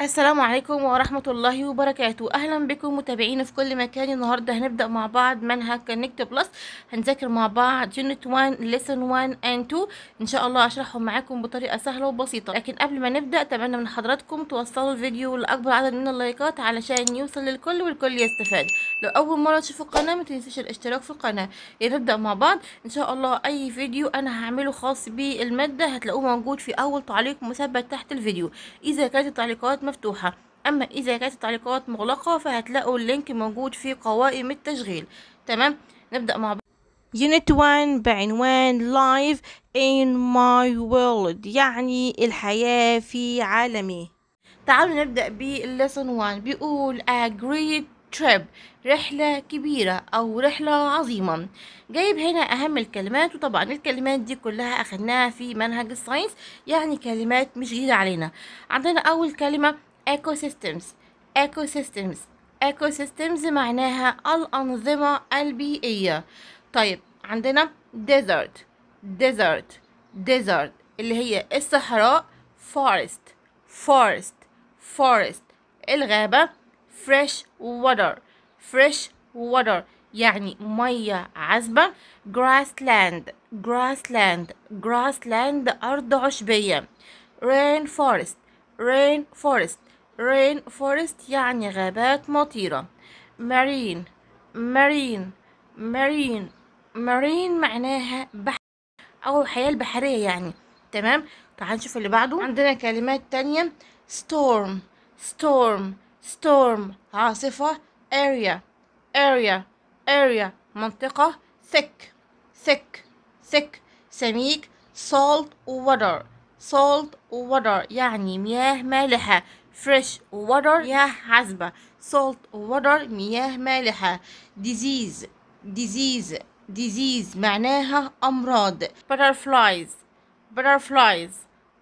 السلام عليكم ورحمة الله وبركاته أهلا بكم متابعين في كل مكان النهاردة هنبدأ مع بعض منهج كونكت بلس هنذاكر مع بعض جنت 1 لسن 1 اند 2 إن شاء الله أشرحهم معاكم بطريقة سهلة وبسيطة لكن قبل ما نبدأ أتمنى من حضراتكم توصلوا الفيديو لأكبر عدد من اللايكات علشان يوصل للكل والكل يستفاد لو أول مرة تشوفوا القناة تنسوش الاشتراك في القناة نبدأ مع بعض إن شاء الله أي فيديو أنا هعمله خاص بالمادة هتلاقوه موجود في أول تعليق مثبت تحت الفيديو إذا كانت التعليقات مفتوحة اما اذا كانت التعليقات مغلقة فهتلاقوا اللينك موجود في قوائم التشغيل تمام نبدأ مع بعض يونت 1 بعنوان لايف in my world يعني الحياة في عالمي تعالوا نبدأ بالليسون 1 بيقول A great trip رحلة كبيرة أو رحلة عظيمة جايب هنا أهم الكلمات وطبعا الكلمات دي كلها أخدناها في منهج الساينس يعني كلمات مش جديدة علينا عندنا أول كلمة ecosystems ecosystems ecosystems معناها الأنظمة البيئية طيب عندنا desert desert desert اللي هي الصحراء forest forest forest الغابة fresh water fresh water يعني مية عذبة grassland grassland grassland أرض عشبية rainforest rainforest rainforest يعني غابات مطيرة marine marine marine marine معناها بحر أو الحياة البحرية يعني تمام تعال نشوف اللي بعده عندنا كلمات تانية storm storm storm عاصفة area area area منطقة thick thick thick سميك salt water salt water يعني مياه مالحة fresh water مياه عذبة salt water مياه مالحة disease disease disease معناها أمراض butterflies butterflies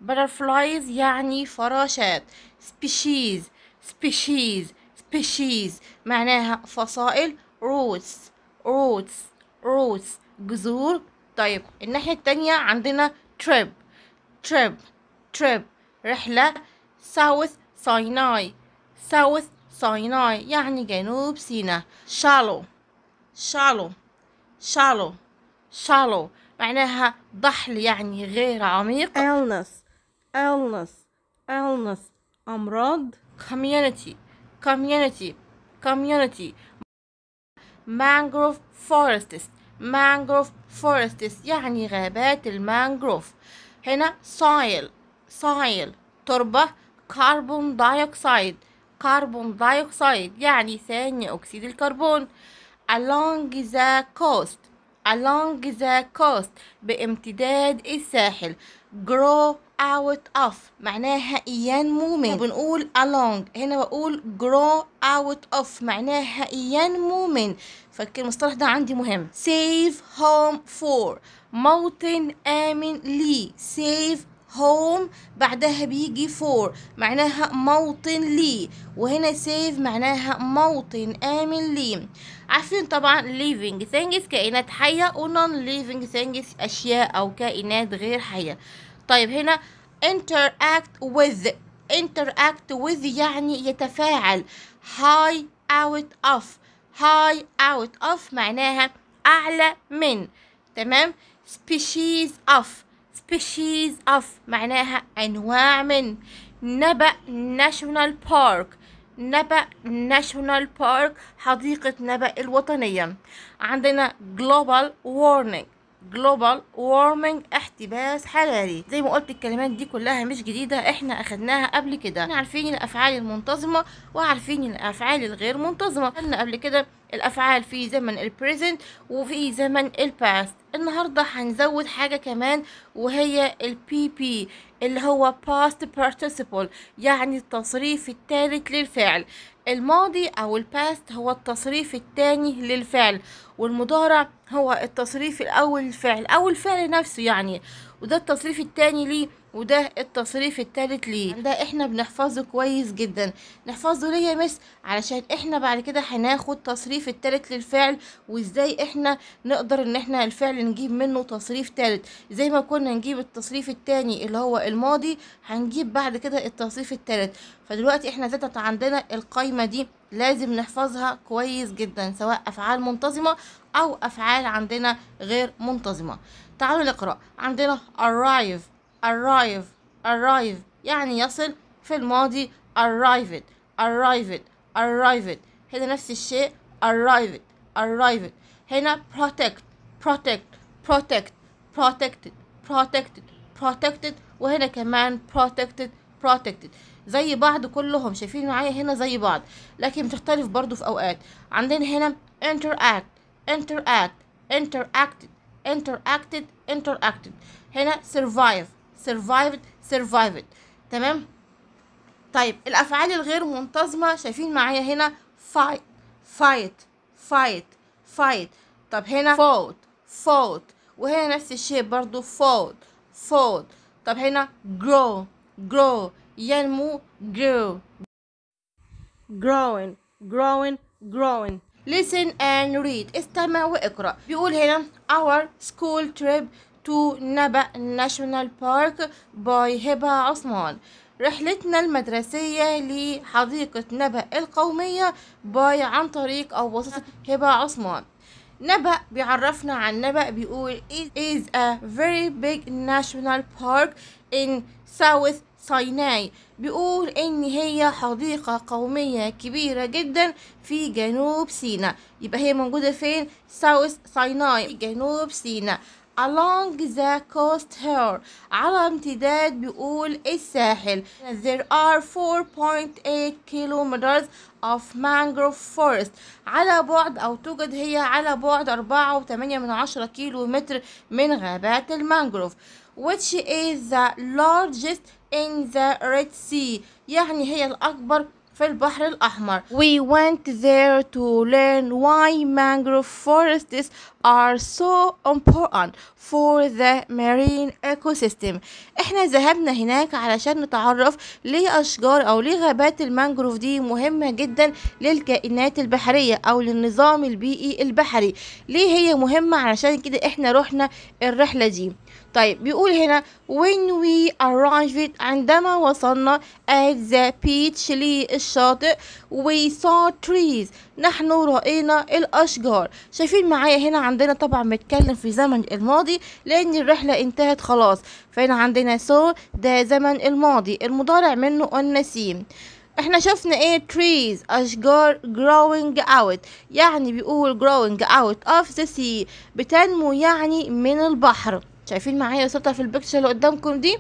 butterflies يعني فراشات species species species معناها فصائل roots roots roots جذور طيب الناحية التانية عندنا trip trip trip رحلة south sinai south sinai يعني جنوب سيناء shallow shallow shallow shallow معناها ضحل يعني غير عميق illness illness illness أمراض community community community mangrove forests mangrove forests يعني غابات المانغروف هنا soil soil تربة carbon dioxide carbon dioxide يعني ثاني أكسيد الكربون along the coast along the coast بامتداد الساحل grow out of معناها ينمو من نعم. بنقول along هنا بقول grow out of معناها ينمو من فالمصطلح ده عندي مهم save home for موطن آمن لي save home بعدها بيجي for معناها موطن لي وهنا save معناها موطن آمن لي عارفين طبعا living things كائنات حية و non living things أشياء أو كائنات غير حية طيب هنا interact with interact with يعني يتفاعل high out of high out of معناها أعلى من تمام species of species of معناها أنواع من نبأ national park نبأ national park حديقة نبأ الوطنية عندنا global warning جلوبال وورمنج احتباس حراري زي ما قلت الكلمات دي كلها مش جديده احنا اخدناها قبل كده احنا عارفين الافعال المنتظمه وعارفين الافعال الغير منتظمه قلنا قبل كده الافعال في زمن البريزنت وفي زمن الباست النهارده هنزود حاجه كمان وهي البي بي اللي هو past participle يعني التصريف الثالث للفعل الماضي او الباست هو التصريف الثاني للفعل والمضارع هو التصريف الاول للفعل او الفعل نفسه يعني وده التصريف التاني ليه وده التصريف التالت ليه ده احنا بنحفظه كويس جدا نحفظه ليه يا مس علشان احنا بعد كده هناخد تصريف التالت للفعل وازاي احنا نقدر ان احنا الفعل نجيب منه تصريف تالت زي ما كنا نجيب التصريف التاني اللي هو الماضي هنجيب بعد كده التصريف التالت فدلوقتي احنا زادت عندنا القايمة دي لازم نحفظها كويس جدا سواء افعال منتظمة او افعال عندنا غير منتظمة تعالوا نقرأ عندنا arrive arrive arrive يعني يصل في الماضي arrived arrived arrived هنا نفس الشيء arrived arrived هنا protect protect protect protected protected protected وهنا كمان protected protected زي بعض كلهم شايفين معايا هنا زي بعض لكن بتختلف برضو في اوقات عندنا هنا interact interact interacted interacted interacted هنا survive survived survived تمام طيب الافعال الغير منتظمه شايفين معايا هنا fight fight fight fight طب هنا fought fought وهنا نفس الشيء برضو fought fought طب هنا grow grow ينمو grow growing growing growing listen and read استمع واقرأ بيقول هنا our school trip to Naba national park by Hiba عثمان رحلتنا المدرسية لحديقة نبأ القومية باي عن طريق أو وسط هبة عثمان نبأ بيعرفنا عن نبأ بيقول It is a very big national park in South Sinai بيقول ان هي حديقة قومية كبيرة جدا في جنوب سيناء يبقى هي موجودة فين ساوث سيناي جنوب سيناء along the coast here على امتداد بيقول الساحل there are 4.8 kilometers of mangrove forest على بعد او توجد هي على بعد 4.8 من عشرة كيلو متر من غابات المانجروف which is the largest in the Red Sea يعني هي الأكبر في البحر الأحمر We went there to learn why mangrove forests are so important for the marine ecosystem احنا ذهبنا هناك علشان نتعرف ليه أشجار أو ليه غابات المانجروف دي مهمة جدا للكائنات البحرية أو للنظام البيئي البحري ليه هي مهمة علشان كده احنا رحنا الرحلة دي طيب بيقول هنا when we arrived عندما وصلنا at the beach للشاطئ we saw trees نحن رأينا الأشجار شايفين معايا هنا عندنا طبعا متكلم في زمن الماضي لأن الرحلة انتهت خلاص فهنا عندنا saw ده زمن الماضي المضارع منه النسيم احنا شفنا ايه trees اشجار growing out يعني بيقول growing out of the sea بتنمو يعني من البحر شايفين معايا السطر في البكتشر اللي قدامكم دي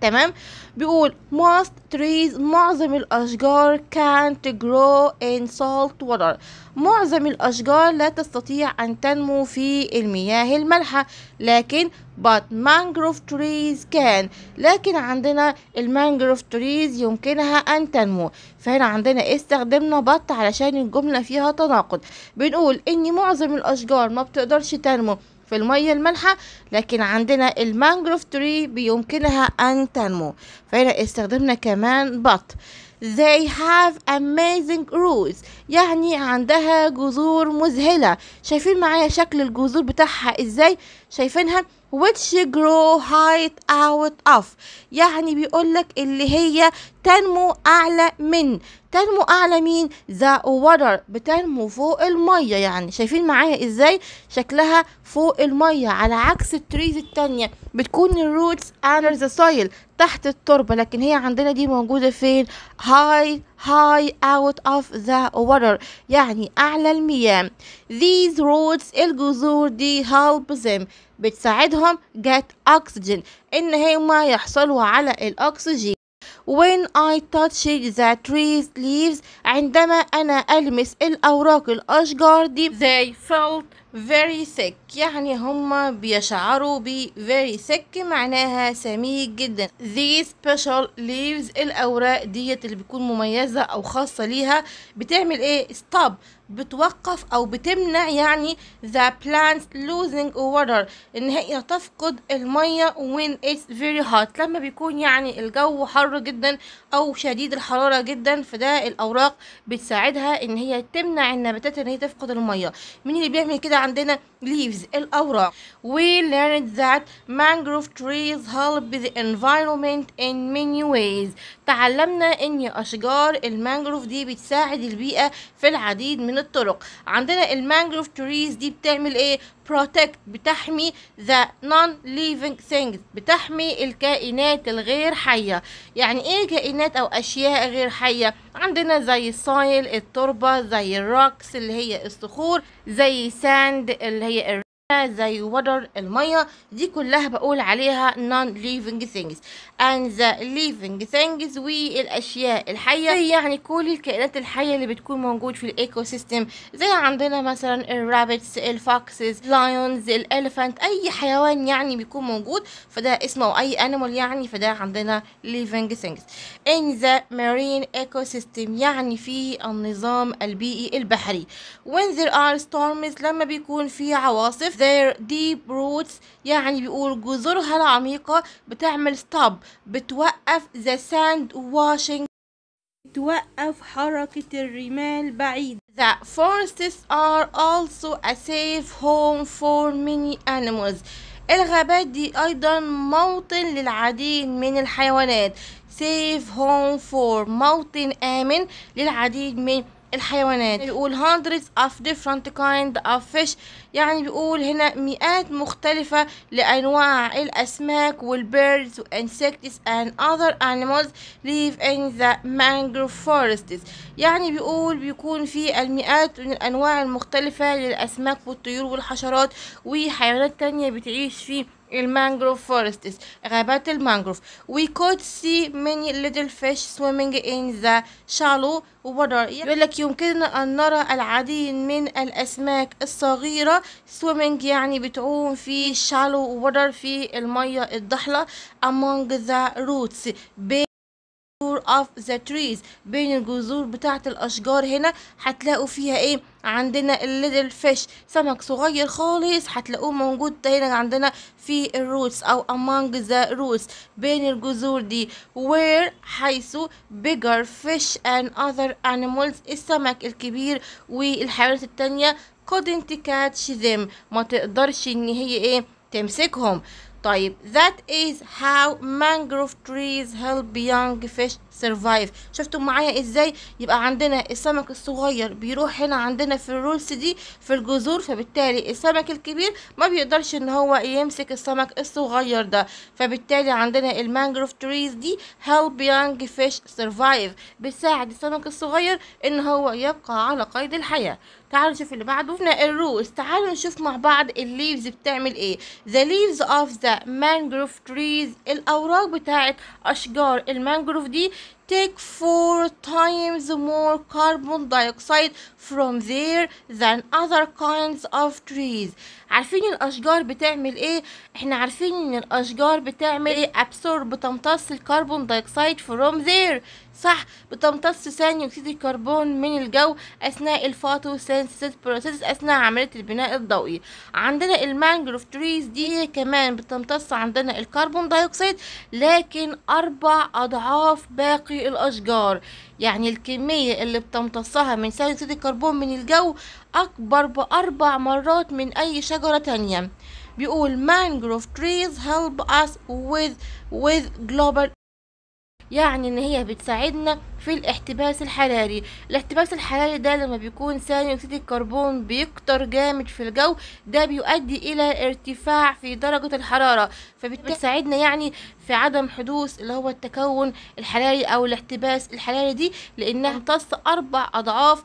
تمام بيقول most trees معظم الأشجار can't grow in salt water معظم الأشجار لا تستطيع أن تنمو في المياه المالحة لكن but mangrove trees can لكن عندنا المانجروف trees يمكنها أن تنمو فهنا عندنا استخدمنا but علشان الجملة فيها تناقض بنقول إن معظم الأشجار ما بتقدرش تنمو في المية المالحة لكن عندنا المانجروف تري بيمكنها أن تنمو فهنا استخدمنا كمان بط They have amazing roots يعني عندها جذور مذهلة شايفين معايا شكل الجذور بتاعها ازاي شايفينها which grow height out of يعني بيقولك اللي هي تنمو أعلى من تنمو اعلى مين ذا water بتنمو فوق الميه يعني شايفين معايا ازاي شكلها فوق الميه على عكس التريز التانية بتكون الروتس under ذا soil تحت التربه لكن هي عندنا دي موجوده فين high high out of the water يعني اعلى المياه these roots الجذور دي help them بتساعدهم get oxygen ان هما يحصلوا على الاكسجين when I touch the trees leaves عندما أنا ألمس الأوراق الأشجار دي they felt very sick يعني هما بيشعروا ب very sick معناها سميك جدا these special leaves الأوراق ديت اللي بتكون مميزة أو خاصة ليها بتعمل ايه stop بتوقف أو بتمنع يعني the plants losing water إن هي تفقد المية when it's very hot لما بيكون يعني الجو حر جدا أو شديد الحرارة جدا فده الأوراق بتساعدها إن هي تمنع النباتات إن هي تفقد المية مين اللي بيعمل كده عندنا leaves الأوراق we learned that mangrove trees help the environment in many ways تعلمنا إن أشجار المانجروف دي بتساعد البيئة في العديد من من الطرق عندنا المانجروف تريز دي بتعمل ايه بروتكت بتحمي ذا نون ليفنج ثينجز بتحمي الكائنات الغير حيه يعني ايه كائنات او اشياء غير حيه عندنا زي الصايل التربه زي الروكس اللي هي الصخور زي ساند اللي هي زي water المية دي كلها بقول عليها non living things and the living things والأشياء الحية يعني كل الكائنات الحية اللي بتكون موجود في الإيكو سيستم زي عندنا مثلا الرابتس الفوكسز lions الالفانت أي حيوان يعني بيكون موجود فده اسمه أي animal يعني فده عندنا living things in the marine ecosystem يعني في النظام البيئي البحري when there are storms لما بيكون في عواصف their deep roots يعني بيقول جذورها العميقة بتعمل stop بتوقف the sand washing بتوقف حركة الرمال بعيد The forests are also a safe home for many animals الغابات دي أيضا موطن للعديد من الحيوانات safe home for موطن آمن للعديد من الحيوانات بيقول hundreds of different kind of fish يعني بيقول هنا مئات مختلفة لأنواع الأسماك والبيردز والإنسكتس and other animals live in the mangrove forests يعني بيقول بيكون في المئات من الأنواع المختلفة للأسماك والطيور والحشرات وحيوانات تانية بتعيش في المانغروف فورست غابات المانغروف وي كود سي ميني ليتل فيش سويمينج ان ذا شالو ووتر يقول لك يمكننا ان نرى العديد من الاسماك الصغيره سويمينج يعني بتعوم في شالو ووتر في الميه الضحله among the roots جذور اوف ذا تريز بين الجذور بتاعه الاشجار هنا هتلاقوا فيها ايه عندنا الليتل فيش سمك صغير خالص هتلاقوه موجود هنا عندنا في الروتس او among the roots بين الجذور دي where حيث bigger fish and other animals السمك الكبير والحيوانات التانية couldn't catch them ما تقدرش ان هي ايه تمسكهم طيب that is how mangrove trees help young fish survive شفتوا معايا ازاي يبقى عندنا السمك الصغير بيروح هنا عندنا في الرولز دي في الجذور فبالتالي السمك الكبير ما بيقدرش ان هو يمسك السمك الصغير ده فبالتالي عندنا المانجروف تريز دي help young fish survive بتساعد السمك الصغير ان هو يبقى على قيد الحياه تعالوا نشوف اللي بعده شفنا الروز تعالوا نشوف مع بعض الليفز بتعمل ايه the leaves of the mangrove trees الاوراق بتاعه اشجار المانجروف دي take four times more carbon dioxide from there than other kinds of trees عارفين الاشجار بتعمل ايه احنا عارفين ان الاشجار بتعمل ايه absorb بتمتص الكربون دايوكسيد from there صح بتمتص ثاني أكسيد الكربون من الجو أثناء الفوتوسينثيسيس بروسيس أثناء عملية البناء الضوئي عندنا المانجروف تريز دي كمان بتمتص عندنا الكربون دايوكسيد لكن أربع أضعاف باقي الأشجار يعني الكمية اللي بتمتصها من ثاني أكسيد الكربون من الجو أكبر بأربع مرات من أي شجرة تانية بيقول mangrove trees help us with with global يعني ان هي بتساعدنا في الاحتباس الحراري الاحتباس الحراري ده لما بيكون ثاني اكسيد الكربون بيكتر جامد في الجو ده بيؤدي الى ارتفاع في درجة الحرارة فبتساعدنا يعني في عدم حدوث اللي هو التكون الحراري او الاحتباس الحراري دي لانها تمتص نعم. اربع اضعاف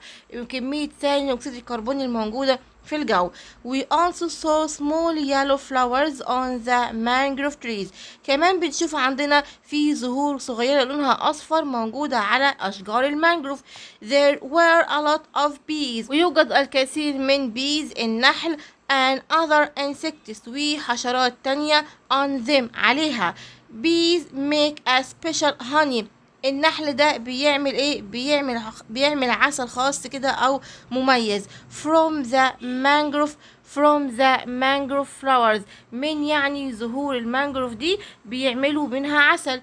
كمية ثاني اكسيد الكربون الموجودة في الجو we also saw small yellow flowers on the mangrove trees كمان بنشوف عندنا في زهور صغيرة لونها أصفر موجودة على أشجار المانجروف there were a lot of bees ويوجد الكثير من bees النحل and other insects وحشرات تانية on them عليها bees make a special honey النحل ده بيعمل ايه بيعمل بيعمل عسل خاص كده او مميز from the mangrove from the mangrove flowers من يعني زهور المانجروف دي بيعملوا منها عسل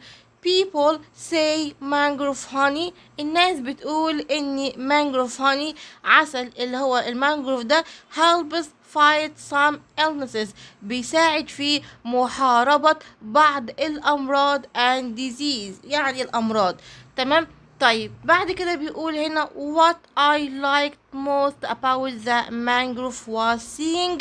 people say mangrove honey الناس بتقول ان mangrove honey عسل اللي هو المانجروف ده helps fight some illnesses بيساعد في محاربة بعض الأمراض and disease يعني الأمراض تمام طيب بعد كده بيقول هنا what I liked most about the mangrove was seeing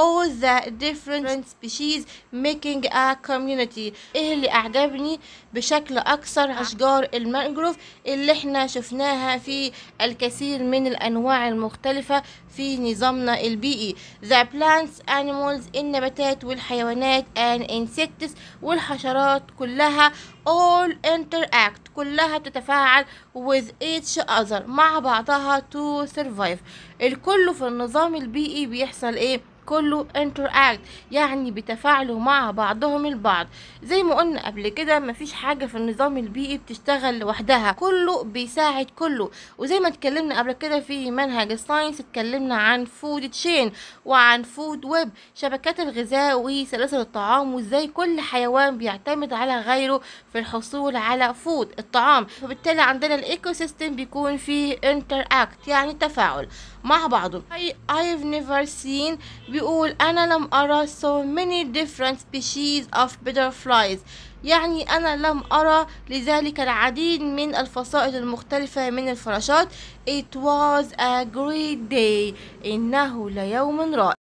all the different species making a community ايه اللي اعجبني بشكل اكثر آه. اشجار المانجروف اللي احنا شفناها في الكثير من الانواع المختلفة في نظامنا البيئي the plants animals النباتات والحيوانات and insects والحشرات كلها all interact كلها تتفاعل with each other مع بعضها to survive الكل في النظام البيئي بيحصل ايه كله interact يعني بيتفاعلوا مع بعضهم البعض زي ما قلنا قبل كده مفيش حاجة في النظام البيئي بتشتغل لوحدها كله بيساعد كله وزي ما اتكلمنا قبل كده في منهج الساينس اتكلمنا عن food chain وعن food web شبكات الغذاء وسلاسل الطعام وازاي كل حيوان بيعتمد على غيره في الحصول على food الطعام فبالتالي عندنا الايكو سيستم بيكون فيه interact يعني تفاعل مع بعضه I, I've never seen بيقول أنا لم أرى so many different species of butterflies يعني أنا لم أرى لذلك العديد من الفصائل المختلفة من الفراشات It was a great day إنه ليوم رائع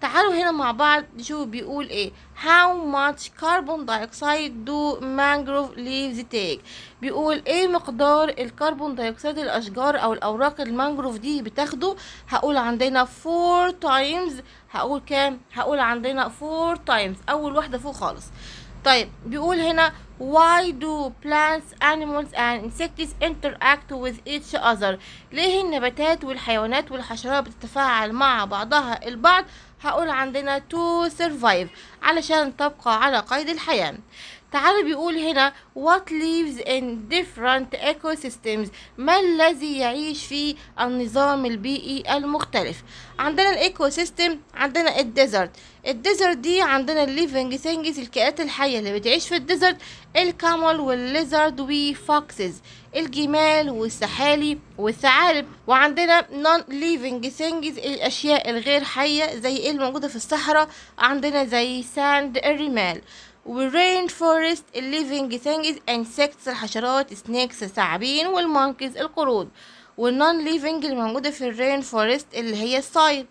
تعالوا هنا مع بعض نشوف بيقول ايه how much carbon dioxide do mangrove leaves take بيقول ايه مقدار الكربون دايوكسيد الاشجار او الاوراق المانجروف دي بتاخده هقول عندنا 4 times هقول كام هقول عندنا 4 times اول واحده فوق خالص طيب بيقول هنا why do plants animals and insects interact with each other ليه النباتات والحيوانات والحشرات بتتفاعل مع بعضها البعض هقول عندنا to survive علشان تبقى على قيد الحياة تعالوا بيقول هنا what lives in different ecosystems ما الذي يعيش في النظام البيئي المختلف عندنا الايكو سيستم عندنا الديزرت الديزرت دي عندنا الليفنج ثينجز الكائنات الحية اللي بتعيش في الديزرت الكامل والليزرد وفوكسز الجمال والسحالي والثعالب وعندنا نون ليفنج ثينجز الاشياء الغير حيه زي ايه الموجوده في الصحراء عندنا زي ساند الرمال والرين فورست الليفنج ثينجز انسكتس الحشرات سنيكس الثعابين والمونكيز القرود والنون ليفنج اللي موجوده في الرين فورست اللي هي الصيد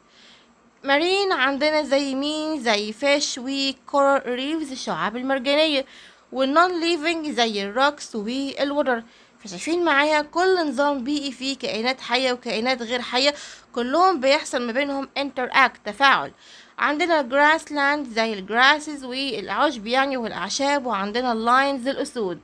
مارين عندنا زي مين زي فاش وكورال ريفز الشعاب المرجانيه والنون ليفنج زي الروكس والودر فشايفين معايا كل نظام بيئي فيه e e، كائنات حية وكائنات غير حية كلهم بيحصل ما بينهم interact تفاعل عندنا grassland زي الجراسز والعشب يعني والاعشاب وعندنا اللاينز الاسود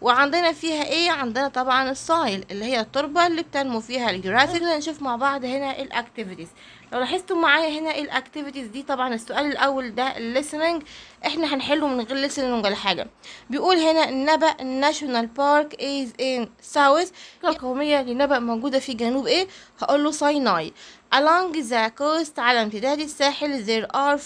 وعندنا فيها ايه عندنا طبعا السايل اللي هي التربة اللي بتنمو فيها الجراسز نشوف مع بعض هنا الاكتيفيتيز لو لاحظتوا معايا هنا ايه الاكتيفيتيز دي طبعا السؤال الاول ده الليسننج احنا هنحله من غير ليسننج ولا حاجه بيقول هنا النبا ناشونال بارك از ان ساوث القوميه لنبا موجوده في جنوب ايه هقول له سيناي along the coast على امتداد الساحل there are 4.8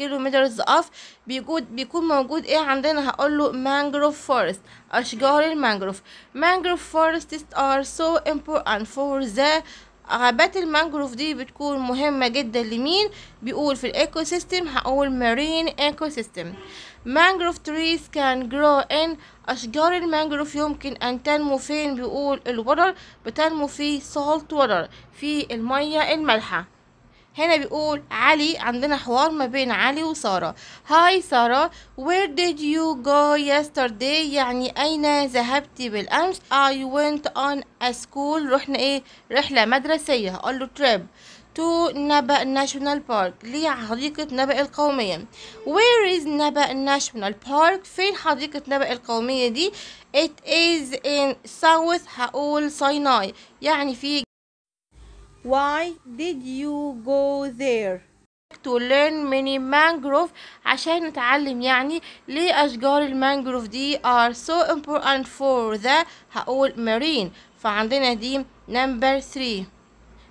kilometers of بيجود بيكون موجود ايه عندنا هقول له mangrove forest اشجار المانجروف mangrove forests are so important for the غابات المانجروف دي بتكون مهمة جدا لمين بيقول في الايكو سيستم هقول مارين ايكو سيستم مانجروف تريز كان جرو ان أشجار المانجروف يمكن أن تنمو فين بيقول الوتر بتنمو في salt water في المية المالحة هنا بيقول علي عندنا حوار ما بين علي وسارة هاي سارة where did you go yesterday يعني أين ذهبت بالأمس I went on a school رحنا إيه رحلة مدرسية هقول له trip to نبأ ناشونال بارك ليه حديقة نبأ القومية where is نبأ ناشونال بارك فين حديقة نبأ القومية دي it is in south هقول سيناي يعني في Why did you go there? to learn many mangrove عشان نتعلم يعني ليه أشجار المانجروف دي are so important for the هقول marine فعندنا دي number three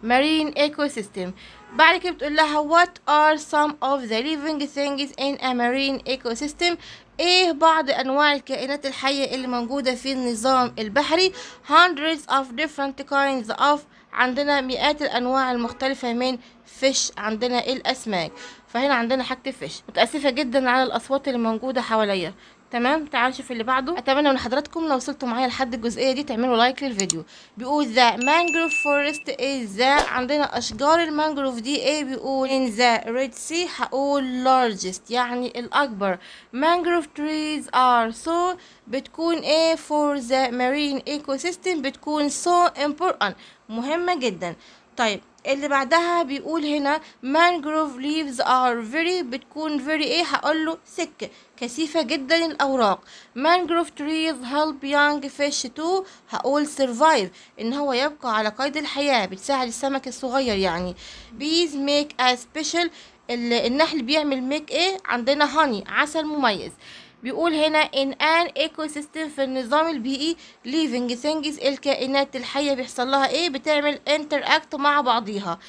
marine ecosystem بعد كده بتقول لها what are some of the living things in a marine ecosystem ايه بعض انواع الكائنات الحية اللي موجودة في النظام البحري hundreds of different kinds of عندنا مئات الانواع المختلفه من فيش عندنا الاسماك فهنا عندنا حاجه فيش متاسفه جدا على الاصوات اللي موجوده حواليا تمام تعالوا نشوف اللي بعده اتمنى من حضراتكم لو وصلتوا معايا لحد الجزئيه دي تعملوا لايك للفيديو بيقول ذا مانجروف فورست از ذا عندنا اشجار المانجروف دي ايه بيقول ان ذا ريد سي هقول largest يعني الاكبر مانجروف تريز ار سو بتكون ايه فور ذا مارين ايكو سيستم بتكون سو so امبورتنت مهمه جدا طيب اللي بعدها بيقول هنا مانجروف ليفز ار فيري بتكون فيري ايه هقوله سكه كثيفة جدا الأوراق مانجروف تريز هيلب يانج فيش تو هقول survive إن هو يبقى على قيد الحياة بتساعد السمك الصغير يعني بيز ميك ا سبيشال النحل بيعمل ميك ايه عندنا هاني عسل مميز بيقول هنا ان ان ايكو سيستم في النظام البيئي ليفنج ثينجز الكائنات الحية بيحصل لها ايه بتعمل interact مع بعضيها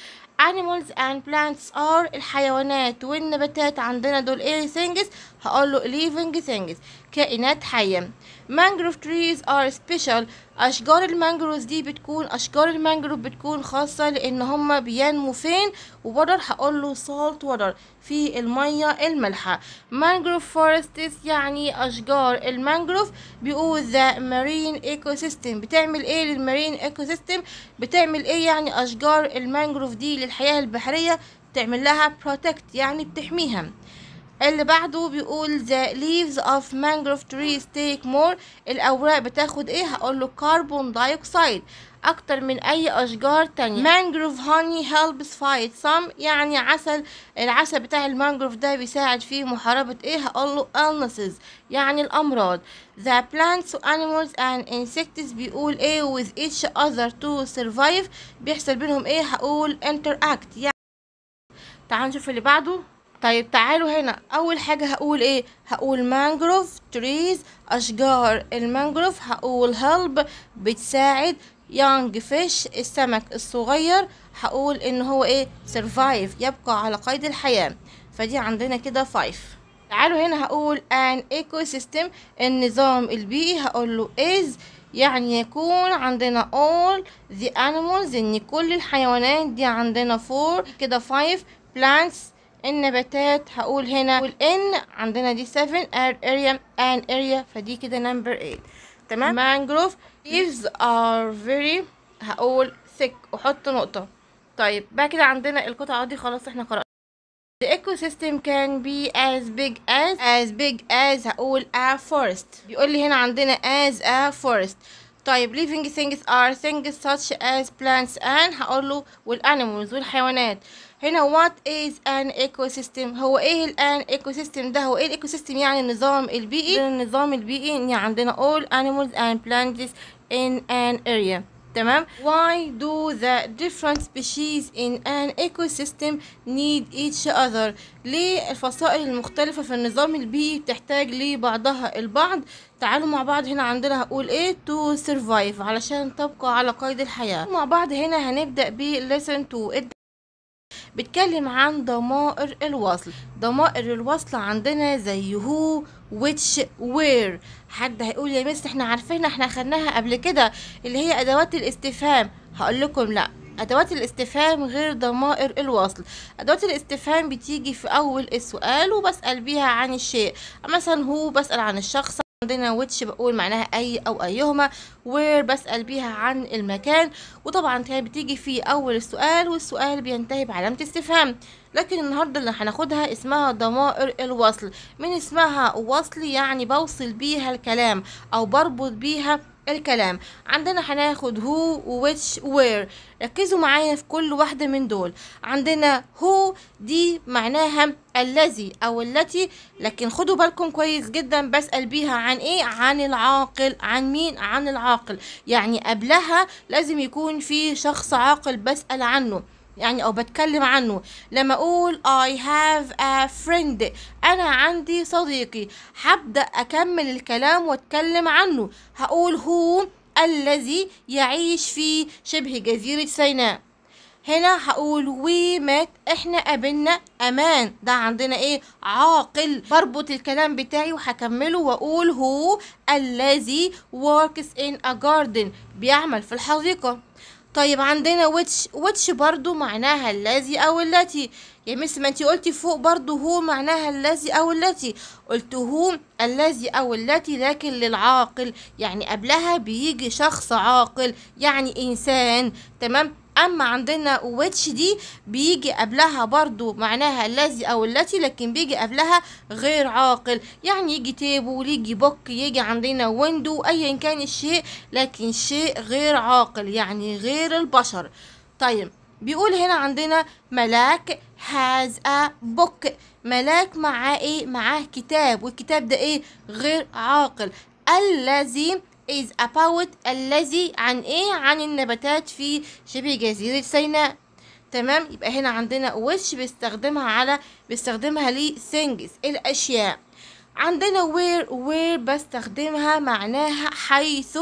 animals and plants are الحيوانات والنباتات عندنا دول ايه things هقول له living things كائنات حية mangrove trees are special اشجار المانجروز دي بتكون اشجار المانجروف بتكون خاصه لان هما بينمو فين وبدر هقول له سولت ودر في الميه الملحة مانجروف فورستس يعني اشجار المانجروف بيقول ذا مارين ايكو سيستم بتعمل ايه للمارين ايكو سيستم بتعمل ايه يعني اشجار المانجروف دي للحياه البحريه تعمل لها بروتكت يعني بتحميها اللي بعده بيقول the leaves of mangrove trees take more الأوراق بتاخد إيه هقول له carbon dioxide أكتر من أي أشجار تانية mangrove honey helps fight some يعني عسل العسل بتاع المانجروف ده بيساعد في محاربة إيه هقول له illnesses يعني الأمراض the plants animals and insects بيقول إيه with each other to survive بيحصل بينهم إيه هقول interact يعني تعالوا نشوف اللي بعده طيب تعالوا هنا اول حاجة هقول ايه هقول مانجروف تريز اشجار المانجروف هقول هلب بتساعد يانج فيش السمك الصغير هقول ان هو ايه سرفايف يبقى على قيد الحياة فدي عندنا كده فايف تعالوا هنا هقول ان ايكو سيستم النظام البيئي هقول له از يعني يكون عندنا all the animals ان كل الحيوانات دي عندنا four كده five plants النباتات هقول هنا والان عندنا دي 7 ار اريا ان اريا فدي كده نمبر 8 تمام مانجروف leaves ار فيري هقول thick وحط نقطة طيب بقى كده عندنا القطعة دي خلاص احنا قرأنا The ecosystem can be as big as as big as هقول a forest بيقول لي هنا عندنا as a forest طيب living things are things such as plants and هقول له والانيمالز والحيوانات هنا what is an ecosystem هو ايه الان ecosystem ده هو ايه الايكوسيستم يعني النظام البيئي النظام البيئي ان يعني عندنا all animals and plants in an area تمام why do the different species in an ecosystem need each other ليه الفصائل المختلفة في النظام البيئي بتحتاج لبعضها البعض تعالوا مع بعض هنا عندنا هقول ايه to survive علشان تبقى على قيد الحياة مع بعض هنا هنبدأ ب lesson 2 بتكلم عن ضمائر الوصل ضمائر الوصل عندنا زي هو which وير حد هيقول يا مس احنا عارفينها احنا خدناها قبل كده اللي هي ادوات الاستفهام هقول لكم لا أدوات الاستفهام غير ضمائر الوصل أدوات الاستفهام بتيجي في أول السؤال وبسأل بيها عن الشيء مثلا هو بسأل عن الشخص عندنا ويتش بقول معناها اي او ايهما وير بسال بيها عن المكان وطبعا كانت بتيجي في اول السؤال والسؤال بينتهي بعلامه استفهام لكن النهارده اللي هناخدها اسمها ضمائر الوصل من اسمها وصل يعني بوصل بيها الكلام او بربط بيها الكلام عندنا هناخد هو ويتش وير ركزوا معايا في كل واحدة من دول عندنا هو دي معناها الذي او التي لكن خدوا بالكم كويس جدا بسأل بيها عن ايه عن العاقل عن مين عن العاقل يعني قبلها لازم يكون في شخص عاقل بسأل عنه يعني او بتكلم عنه لما اقول I have a friend انا عندي صديقي هبدأ اكمل الكلام واتكلم عنه هقول هو الذي يعيش في شبه جزيرة سيناء هنا هقول وي مات احنا قابلنا امان ده عندنا ايه عاقل بربط الكلام بتاعي وهكمله واقول هو الذي works in a garden بيعمل في الحديقه طيب عندنا ويتش ويتش برضو معناها الذي او التي يا يعني مس ما انت قلتي فوق برضو هو معناها الذي او التي قلت هو الذي او التي لكن للعاقل يعني قبلها بيجي شخص عاقل يعني انسان تمام اما عندنا ويتش دي بيجي قبلها برضو معناها الذي او التي لكن بيجي قبلها غير عاقل يعني يجي تيبل يجي بوك يجي عندنا ويندو ايا كان الشيء لكن شيء غير عاقل يعني غير البشر طيب بيقول هنا عندنا ملاك هاز ا بوك ملاك معاه ايه معاه كتاب والكتاب ده ايه غير عاقل الذي is about الذي عن ايه عن النباتات في شبه جزيرة سيناء تمام يبقى هنا عندنا which بيستخدمها على بيستخدمها لي things الأشياء عندنا where where بستخدمها معناها حيث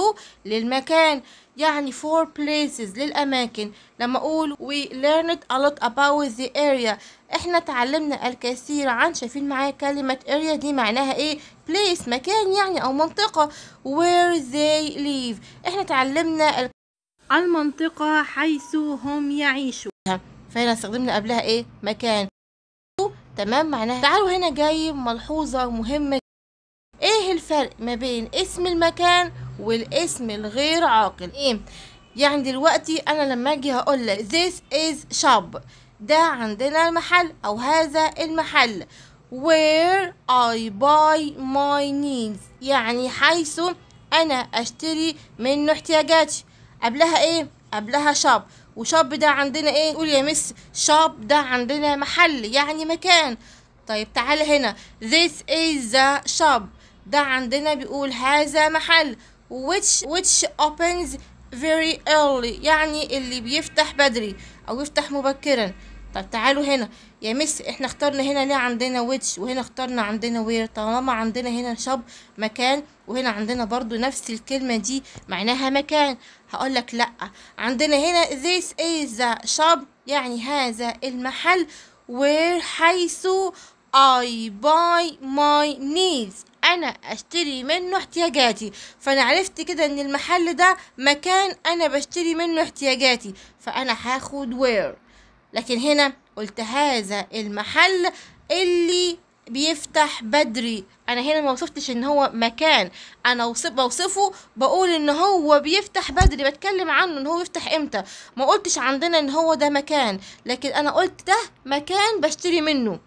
للمكان يعني for places للأماكن لما أقول we learned a lot about the area احنا تعلمنا الكثير عن شايفين معايا كلمة area دي معناها ايه place مكان يعني او منطقة where they live احنا تعلمنا ال... المنطقة حيث هم يعيشوا فهنا استخدمنا قبلها ايه مكان تمام معناها تعالوا هنا جاي ملحوظة مهمة ايه الفرق ما بين اسم المكان والاسم الغير عاقل ايه يعني دلوقتي انا لما اجي هقول لك this is shop ده عندنا المحل أو هذا المحل where I buy my needs يعني حيث أنا أشتري منه احتياجاتي قبلها إيه؟ قبلها shop وشاب ده عندنا ايه قول يا مس شاب ده عندنا محل يعني مكان طيب تعال هنا this is the shop ده عندنا بيقول هذا محل which which opens very early يعني اللي بيفتح بدري او يفتح مبكرا طب تعالوا هنا يا مس احنا اخترنا هنا ليه عندنا ويتش وهنا اخترنا عندنا وير طالما عندنا هنا شاب مكان وهنا عندنا برضو نفس الكلمة دي معناها مكان هقولك لأ عندنا هنا this is the shop يعني هذا المحل where حيث I buy my needs انا اشتري منه احتياجاتي فانا عرفت كده ان المحل ده مكان انا بشتري منه احتياجاتي فانا هاخد where لكن هنا قلت هذا المحل اللي بيفتح بدري انا هنا ما وصفتش ان هو مكان انا وصف بوصفه بقول ان هو بيفتح بدري بتكلم عنه ان هو يفتح امتى ما قلتش عندنا ان هو ده مكان لكن انا قلت ده مكان بشتري منه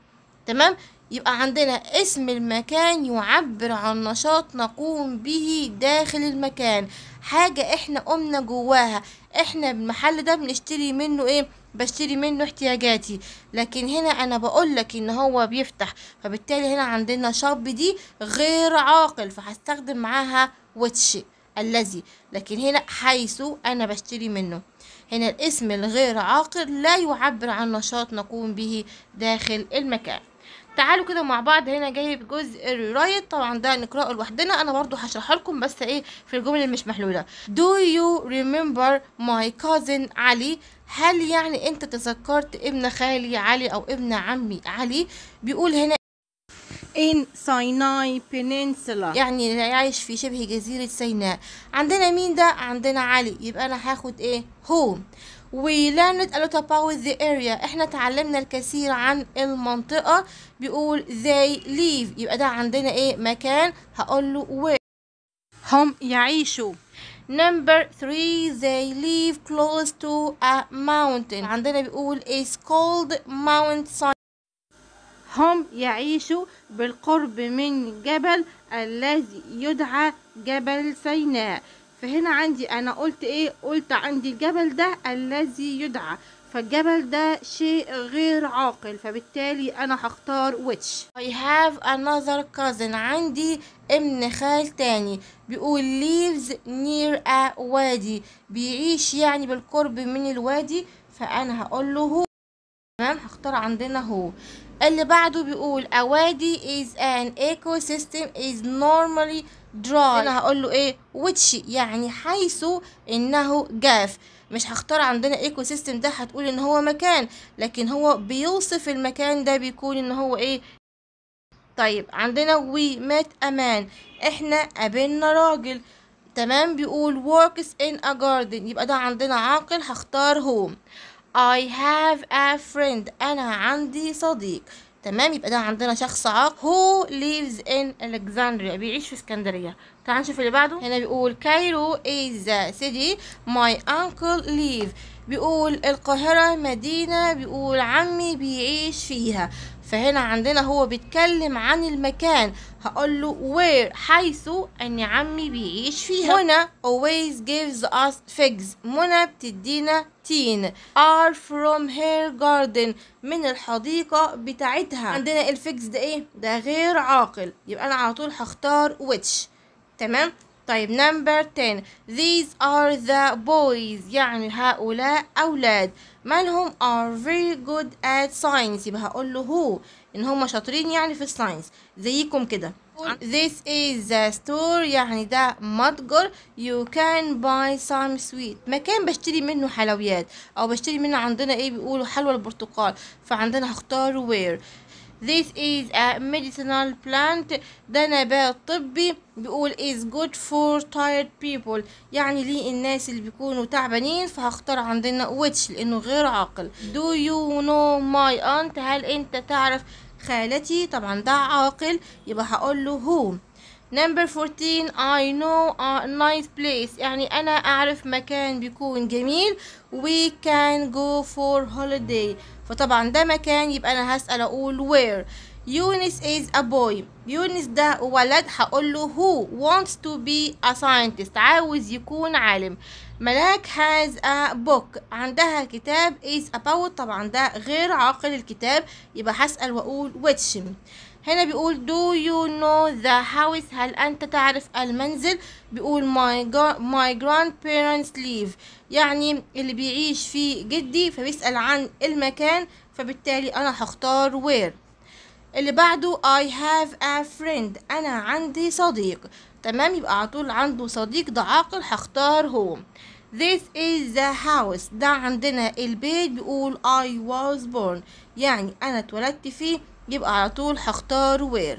تمام يبقى عندنا اسم المكان يعبر عن نشاط نقوم به داخل المكان حاجة احنا قمنا جواها احنا المحل ده بنشتري منه ايه بشتري منه احتياجاتي لكن هنا انا بقولك ان هو بيفتح فبالتالي هنا عندنا شاب دي غير عاقل فهستخدم معاها وتش الذي لكن هنا حيث انا بشتري منه هنا الاسم الغير عاقل لا يعبر عن نشاط نقوم به داخل المكان تعالوا كده مع بعض هنا جايب جزء الريرايت طبعا ده نقراه لوحدنا انا برضو هشرح لكم بس ايه في الجمل المش محلوله do you remember my cousin علي هل يعني انت تذكرت ابن خالي علي او ابن عمي علي بيقول هنا in Sinai Peninsula يعني اللي عايش في شبه جزيرة سيناء عندنا مين ده عندنا علي يبقى انا هاخد ايه هو we learned a lot about the area احنا اتعلمنا الكثير عن المنطقة بيقول they live يبقى ده عندنا ايه مكان هقول له where هم يعيشوا Number three, they live close to a mountain. عندنا بيقول is called Mount Sinai. هم يعيشوا بالقرب من جبل الذي يدعى جبل سيناء فهنا عندي انا قلت ايه قلت عندي الجبل ده الذي يدعى فالجبل ده شيء غير عاقل فبالتالي انا هختار which I have another cousin عندي ابن خال تاني بيقول lives near a وادي بيعيش يعني بالقرب من الوادي فانا هقول له هو تمام هختار عندنا هو اللي بعده بيقول a وادي is an ecosystem is normally dry انا هقول له ايه which يعني حيث انه جاف مش هختار عندنا ايكو سيستم ده هتقول ان هو مكان لكن هو بيوصف المكان ده بيكون ان هو ايه طيب عندنا وي مات امان احنا قابلنا راجل تمام بيقول works in a garden يبقى ده عندنا عاقل هختار home I have a friend أنا عندي صديق تمام يبقى ده عندنا شخص عاق هو lives in الكساندريا بيعيش في اسكندرية تعال نشوف اللي بعده هنا بيقول كايرو is the city my uncle بيقول القاهرة مدينة بيقول عمي بيعيش فيها فهنا عندنا هو بيتكلم عن المكان هقول له where حيث ان عمي بيعيش فيها منى always gives us figs منى بتدينا 60 are from her garden من الحديقة بتاعتها عندنا الفيكس ده ايه ده غير عاقل يبقى انا على طول هختار which تمام طيب نمبر 10 these are the boys يعني هؤلاء أولاد مالهم ار are very good at science يبقى هقول له هو إن هم شاطرين يعني في الساينس زيكم كده This is the store يعني ده متجر you can buy some sweet مكان بشتري منه حلويات او بشتري منه عندنا ايه بيقولوا حلوى البرتقال فعندنا هختار where This is a medicinal plant ده نبات طبي بيقول is good for tired people يعني ليه الناس اللي بيكونوا تعبانين فهختار عندنا which لانه غير عاقل Do you know my aunt هل انت تعرف خالتي طبعا ده عاقل يبقى هقول له هو نمبر 14 I know a nice place يعني أنا أعرف مكان بيكون جميل we can go for holiday فطبعا ده مكان يبقى أنا هسأل أقول where يونس is a boy يونس ده ولد هقول له who wants to be a scientist عاوز يكون عالم ملاك has a book عندها كتاب is about طبعا ده غير عاقل الكتاب يبقى هسأل وأقول which هنا بيقول do you know the house هل أنت تعرف المنزل بيقول my, my grandparents live يعني اللي بيعيش فيه جدي فبيسأل عن المكان فبالتالي أنا هختار where اللي بعده I have a friend أنا عندي صديق تمام يبقى على طول عنده صديق ده عاقل هختار هو This is the house ده عندنا البيت بيقول I was born يعني أنا اتولدت فيه يبقى على طول هختار where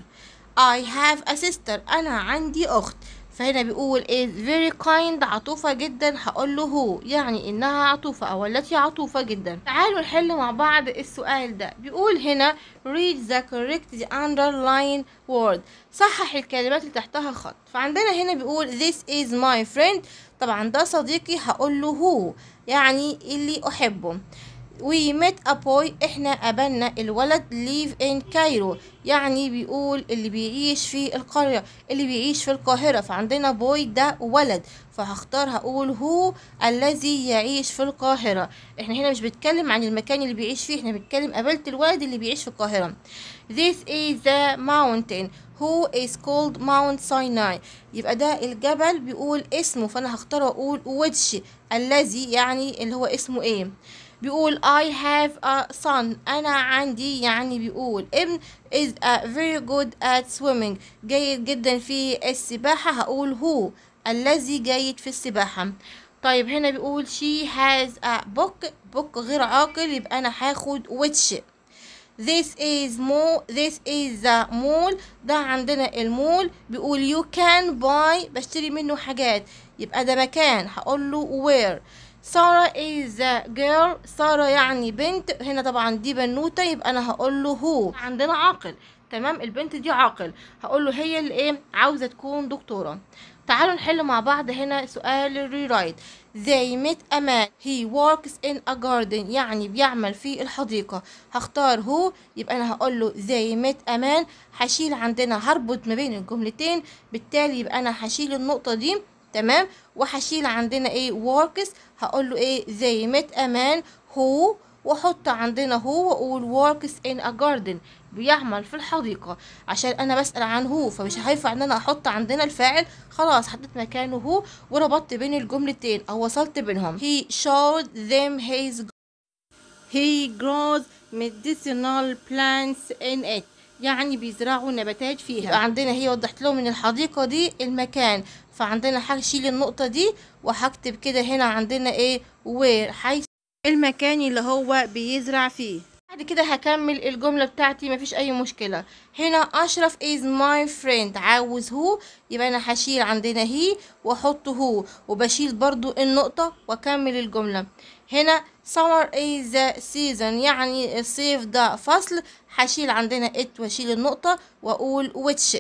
I have a sister أنا عندي أخت فهنا بيقول is very kind عطوفة جدا هقول له هو يعني انها عطوفة او التي عطوفة جدا تعالوا نحل مع بعض السؤال ده بيقول هنا read the correct the underline word صحح الكلمات اللي تحتها خط فعندنا هنا بيقول this is my friend طبعا ده صديقي هقول له هو يعني اللي احبه وي ميت ابوي احنا قابلنا الولد ليف ان كايرو يعني بيقول اللي بيعيش في القرية اللي بيعيش في القاهرة فعندنا بوي ده ولد فهختار هقول هو الذي يعيش في القاهرة احنا هنا مش بنتكلم عن المكان اللي بيعيش فيه احنا بنتكلم قابلت الولد اللي بيعيش في القاهرة this is the mountain who is called Mount Sinai يبقى ده الجبل بيقول اسمه فانا هختار اقول which الذي يعني اللي هو اسمه ايه بيقول I have a son أنا عندي يعني بيقول ابن is a very good at swimming جيد جدا في السباحة هقول هو الذي جيد في السباحة طيب هنا بيقول she has a book book غير عاقل يبقى أنا هاخد which this is مول this is the mall ده عندنا المول بيقول you can buy بشتري منه حاجات يبقى ده مكان هقول له where سارة is a girl سارة يعني بنت هنا طبعا دي بنوتة يبقى أنا هقول له هو عندنا عاقل تمام البنت دي عاقل هقول له هي اللي ايه عاوزة تكون دكتورة تعالوا نحل مع بعض هنا سؤال الريرايت زي ميت امان هي he works in a garden يعني بيعمل في الحديقة هختار هو يبقى أنا هقول له زي ميت امان هشيل عندنا هربط ما بين الجملتين بالتالي يبقى أنا هشيل النقطة دي تمام وهشيل عندنا ايه works هقول له ايه زي مت a man who واحط عندنا هو واقول works in a garden بيعمل في الحديقة عشان انا بسأل عن هو فمش هينفع ان انا احط عندنا الفاعل خلاص حطيت مكانه هو وربطت بين الجملتين او وصلت بينهم he showed them his he grows medicinal plants in it يعني بيزرعوا نباتات فيها يبقى عندنا هي وضحت لهم ان الحديقه دي المكان فعندنا هشيل النقطة دي وهكتب كده هنا عندنا ايه وير حيث المكان اللي هو بيزرع فيه بعد كده هكمل الجملة بتاعتي مفيش أي مشكلة هنا أشرف is my friend عاوز هو يبقى أنا هشيل عندنا هي وأحط هو وبشيل برضو النقطة وأكمل الجملة هنا summer is the season يعني الصيف ده فصل هشيل عندنا it وأشيل النقطة وأقول which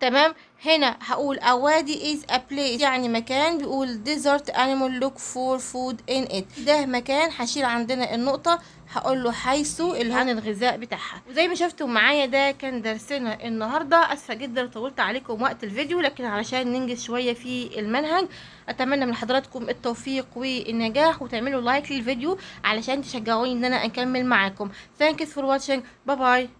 تمام هنا هقول a وادي is a place يعني مكان بيقول desert animal look for food in it ده مكان هشيل عندنا النقطة هقول له حيث اللي عن الغذاء بتاعها وزي ما شفتوا معايا ده كان درسنا النهاردة اسفة جدا طولت عليكم وقت الفيديو لكن علشان ننجز شوية في المنهج اتمنى من حضراتكم التوفيق والنجاح وتعملوا لايك للفيديو علشان تشجعوني ان انا اكمل معاكم you for watching باي باي